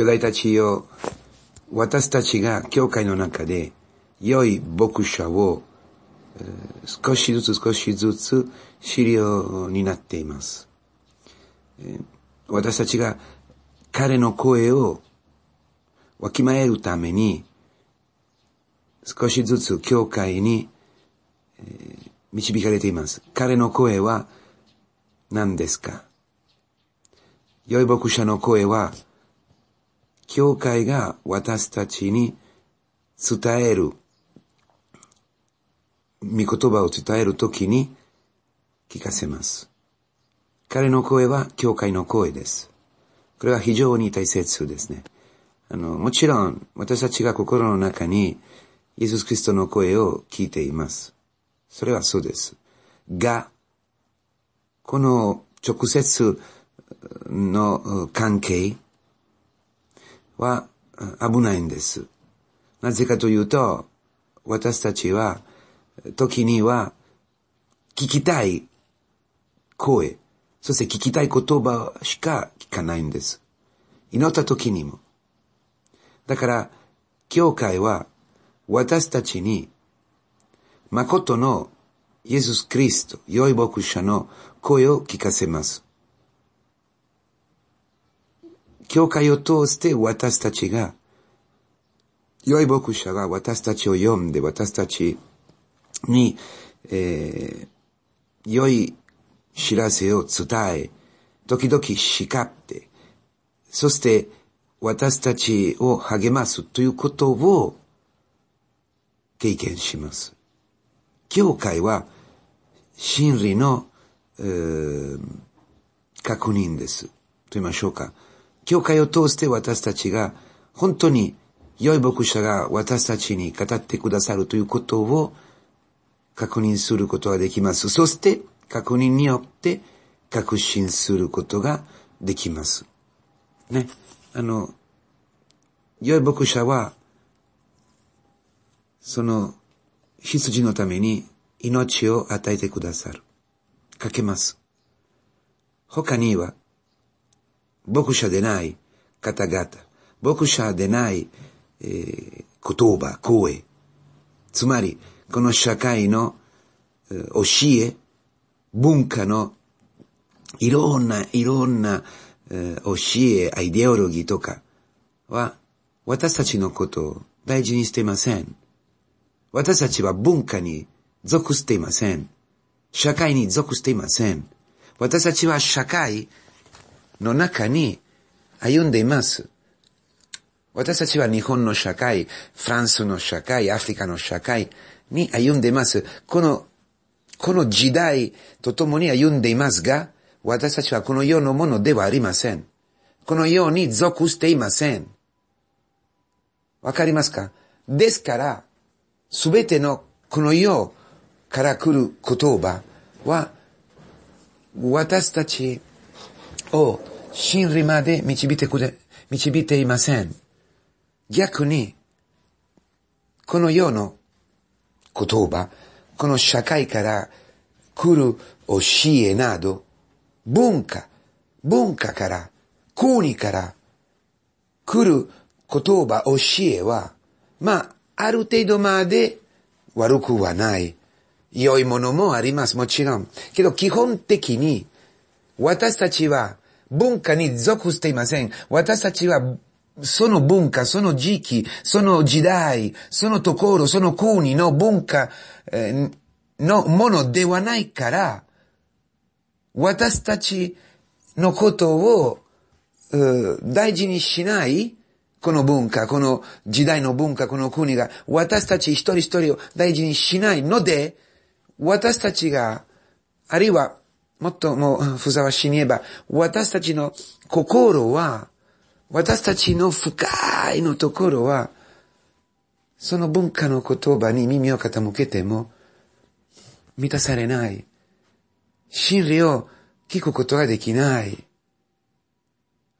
兄弟たちよ、私たちが教会の中で良い牧者を少しずつ少しずつようになっています。私たちが彼の声をわきまえるために少しずつ教会に導かれています。彼の声は何ですか良い牧者の声は教会が私たちに伝える、見言葉を伝えるときに聞かせます。彼の声は教会の声です。これは非常に大切ですね。あの、もちろん私たちが心の中にイエス・キリストの声を聞いています。それはそうです。が、この直接の関係、は危ないんです。なぜかというと、私たちは、時には、聞きたい声、そして聞きたい言葉しか聞かないんです。祈った時にも。だから、教会は、私たちに、誠のイエス・クリスト、良い牧者の声を聞かせます。教会を通して私たちが、良い牧者が私たちを読んで、私たちに、えー、良い知らせを伝え、時々叱って、そして私たちを励ますということを経験します。教会は真理の、えー、確認です。と言いましょうか。教会を通して私たちが、本当に良い牧者が私たちに語ってくださるということを確認することができます。そして、確認によって確信することができます。ね。あの、良い牧者は、その羊のために命を与えてくださる。かけます。他には、僕者ゃない方々、僕者ゃない、えー、言葉、声。つまり、この社会の、えー、教え、文化のいろんな、いろんな、えー、教え、アイデオロギーとかは、私たちのことを大事にしていません。私たちは文化に属していません。社会に属していません。私たちは社会、の中に歩んでいます。私たちは日本の社会、フランスの社会、アフリカの社会に歩んでいます。この、この時代とともに歩んでいますが、私たちはこの世のものではありません。この世に属していません。わかりますかですから、すべてのこの世から来る言葉は、私たちを真理まで導いてくれ、導いていません。逆に、この世の言葉、この社会から来る教えなど、文化、文化から、国から来る言葉、教えは、まあ、ある程度まで悪くはない。良いものもあります、もちろん。けど、基本的に、私たちは文化に属していません。私たちはその文化、その時期、その時代、そのところ、その国の文化のものではないから、私たちのことを大事にしない、この文化、この時代の文化、この国が、私たち一人一人を大事にしないので、私たちが、あるいはもっともふさわしに言えば、私たちの心は、私たちの深いのところは、その文化の言葉に耳を傾けても、満たされない。真理を聞くことができない。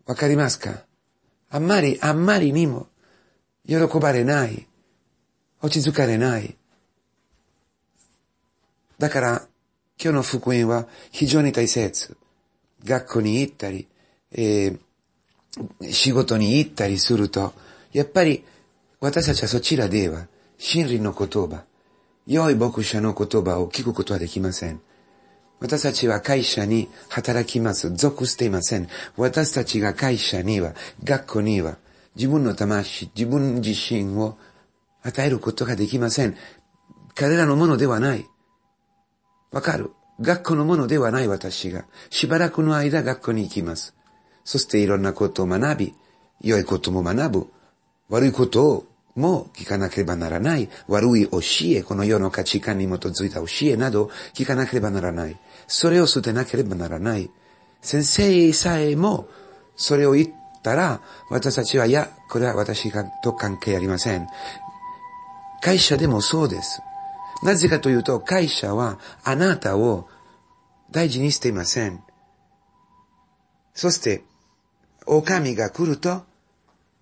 わかりますかあんまり、あんまりにも、喜ばれない。落ち着かれない。だから、今日の福音は非常に大切。学校に行ったり、えー、仕事に行ったりすると、やっぱり私たちはそちらでは真理の言葉、良い牧者の言葉を聞くことはできません。私たちは会社に働きます。属していません。私たちが会社には、学校には、自分の魂、自分自身を与えることができません。彼らのものではない。わかる。学校のものではない私が、しばらくの間学校に行きます。そしていろんなことを学び、良いことも学ぶ、悪いことをも聞かなければならない、悪い教え、この世の価値観に基づいた教えなど聞かなければならない。それを捨てなければならない。先生さえも、それを言ったら、私たちは、いや、これは私と関係ありません。会社でもそうです。なぜかというと、会社はあなたを大事にしていません。そして、狼が来ると、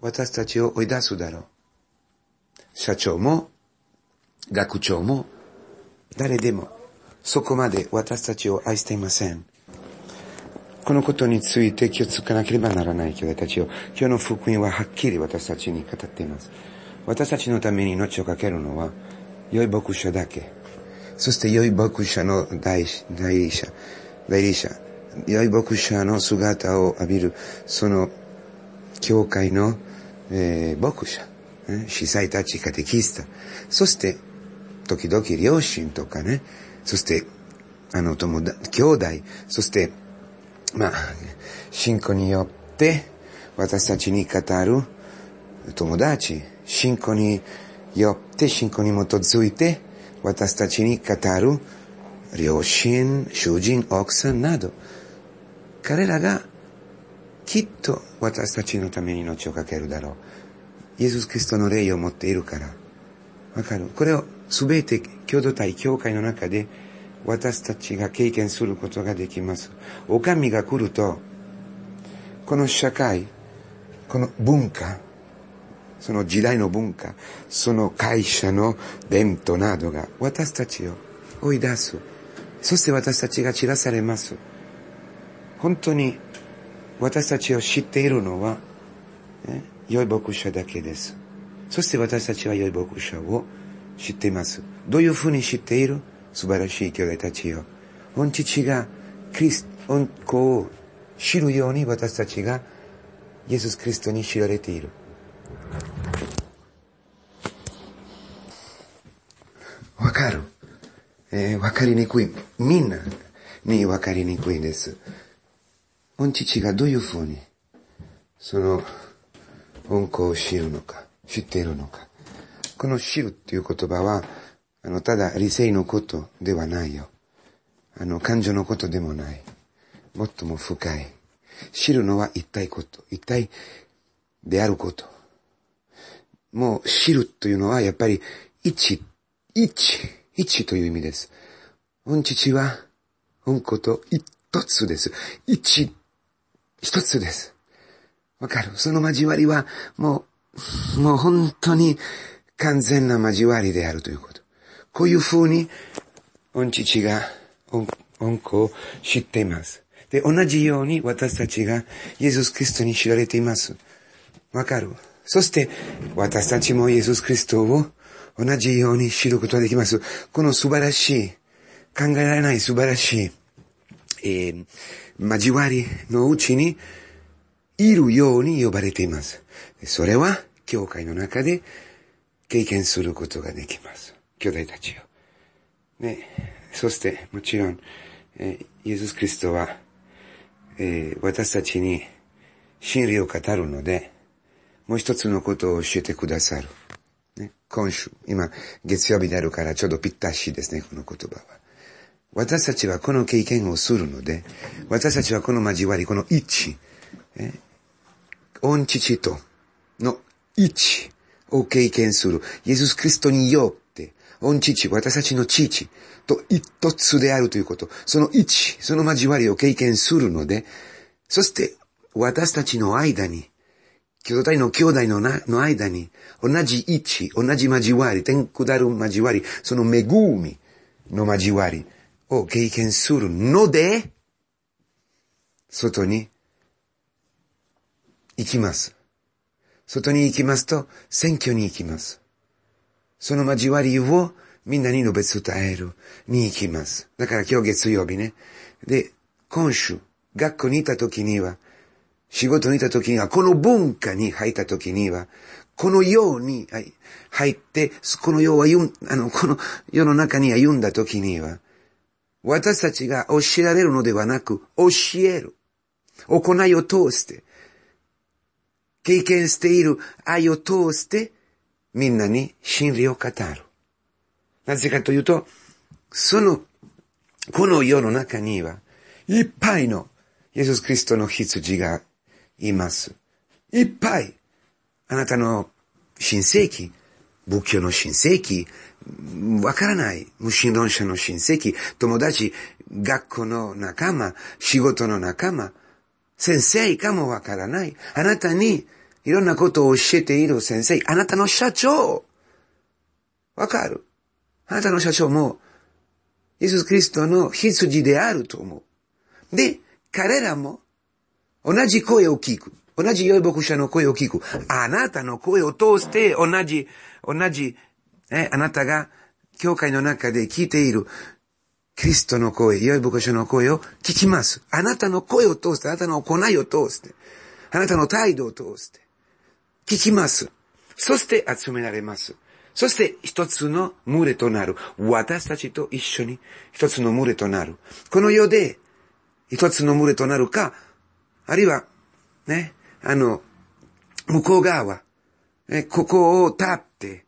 私たちを追い出すだろう。社長も、学長も、誰でも、そこまで私たちを愛していません。このことについて気をつかなければならない兄弟たちを、今日の福音ははっきり私たちに語っています。私たちのために命をかけるのは、良い牧者だけ。そして良い牧者の代理者、代理者、良い牧者の姿を浴びる、その、教会の、えー、牧者、司祭たちカテキスタ、そして、時々両親とかね、そして、あの、友だ、兄弟、そして、まあ、信仰によって、私たちに語る友達、信仰によって信仰に基づいて、私たちに語る両親、主人、奥さんなど、彼らがきっと私たちのために命をかけるだろう。イエス・キリストの霊を持っているから。わかるこれをすべて共同体、教会の中で私たちが経験することができます。お神が来ると、この社会、この文化、その時代の文化、その会社の伝統などが私たちを追い出す。そして私たちが散らされます。本当に私たちを知っているのは、ね、良い牧者だけです。そして私たちは良い牧者を知っています。どういうふうに知っている素晴らしい兄弟たちを。本父がクリス、恩子を知るように私たちがイエス・キリストに知られている。えー、わかりにくい。みんなにわかりにくいです。本父がどういうふうに、その、本校を知るのか、知っているのか。この知るっていう言葉は、あの、ただ理性のことではないよ。あの、感情のことでもない。もっとも深い。知るのは一体こと。一体であること。もう知るというのはやっぱり一、一。一という意味です。うんちちは、うんこと一つです。一、一つです。わかる。その交わりは、もう、もう本当に完全な交わりであるということ。こういう風に、うんちちが、うん、うんこを知っています。で、同じように私たちが、イエス・キリストに知られています。わかる。そして、私たちもイエス・キリストを同じように知ることができます。この素晴らしい、考えられない素晴らしい、えー、交わりのうちにいるように呼ばれています。それは、教会の中で経験することができます。兄弟たちよ。ね、そして、もちろん、えー、イエス・クリストは、えー、私たちに真理を語るので、もう一つのことを教えてくださる。今週、今、月曜日であるからちょうどぴったしですね、この言葉は。私たちはこの経験をするので、私たちはこの交わり、この位置、え、恩父との位置を経験する。イエス・クリストによって、恩父、私たちの父と一つであるということ、その位置、その交わりを経験するので、そして私たちの間に兄弟の兄弟のなの間に、同じ位置、同じ交わり、天下る交わり、その恵みの交わりを経験するので、外に行きます。外に行きますと、選挙に行きます。その交わりをみんなに述べ伝えるに行きます。だから今日月曜日ね。で、今週、学校にいた時には、仕事にいた時には、この文化に入った時には、このように入って、この世はあの、この世の中に歩んだ時には、私たちが教えられるのではなく、教える。行いを通して、経験している愛を通して、みんなに真理を語る。なぜかというと、その、この世の中には、いっぱいのイエス・クリストの羊がいます。いっぱいあなたの親戚、仏教の親戚、わからない、無神論者の親戚、友達、学校の仲間、仕事の仲間、先生かもわからない。あなたにいろんなことを教えている先生、あなたの社長、わかる。あなたの社長も、イエス・クリストの羊であると思う。で、彼らも、同じ声を聞く。同じ良い牧者の声を聞く。あなたの声を通して、同じ、同じ、え、あなたが、教会の中で聞いている、キリストの声、良い牧者の声を聞きます。あなたの声を通して、あなたの行いを通して、あなたの態度を通して、聞きます。そして集められます。そして一つの群れとなる。私たちと一緒に一つの群れとなる。この世で一つの群れとなるか、あるいは、ね、あの、向こう側は、ね、ここを立って、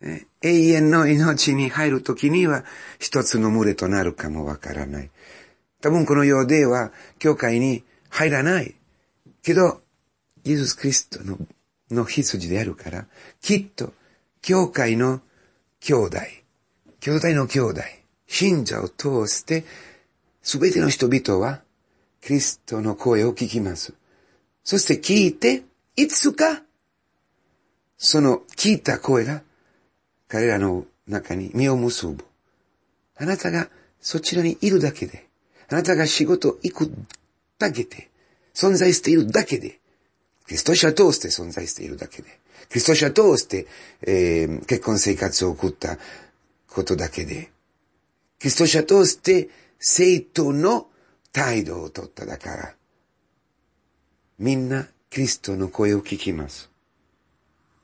ね、永遠の命に入るときには一つの群れとなるかもわからない。多分この世では教会に入らない。けど、イエス・クリストのの羊であるから、きっと教会の兄弟、兄弟の兄弟、信者を通して、すべての人々はキリストの声を聞きます。そして聞いて、いつか、その聞いた声が彼らの中に実を結ぶ。あなたがそちらにいるだけで、あなたが仕事行くだけで、存在しているだけで、クリスト者通して存在しているだけで、クリスト者通して、えー、結婚生活を送ったことだけで、キリスト者通して生徒の態度をとっただから、みんなキリストの声を聞きます。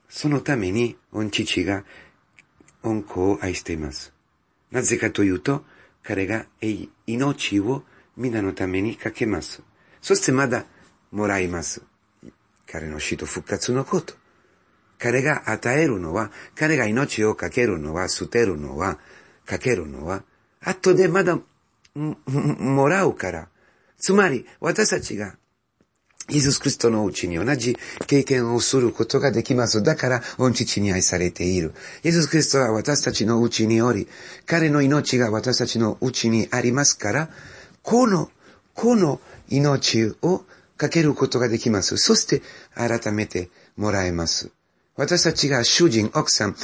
そのために、御父が、御子を愛しています。なぜかというと、彼が命を皆のためにかけます。そしてまだもらいます。彼の死と復活のこと。彼が与えるのは、彼が命をかけるのは、捨てるのは、かけるのは、後でまだもらうから。つまり、私たちが、イエス・クリストのうちに同じ経験をすることができます。だから、御父に愛されている。イエス・クリストは私たちのうちにおり、彼の命が私たちのうちにありますから、この、この命をかけることができます。そして、改めてもらえます。私たちが主人、奥さん、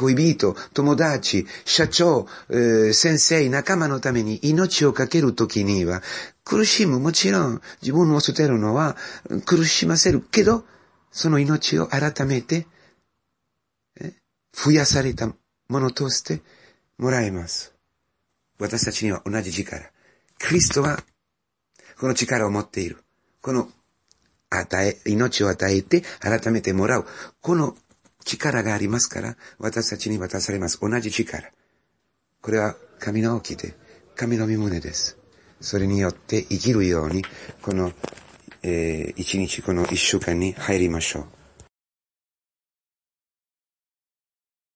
恋人、友達、社長、先生、仲間のために命を懸けるときには、苦しむ、もちろん自分を捨てるのは苦しませるけど、その命を改めて、増やされたものとしてもらえます。私たちには同じ力。クリストは、この力を持っている。この、与え、命を与えて改めてもらう。この力がありますから、私たちに渡されます。同じ力。これは神の起きで、神の御胸です。それによって生きるように、この、えー、一日、この一週間に入りましょう。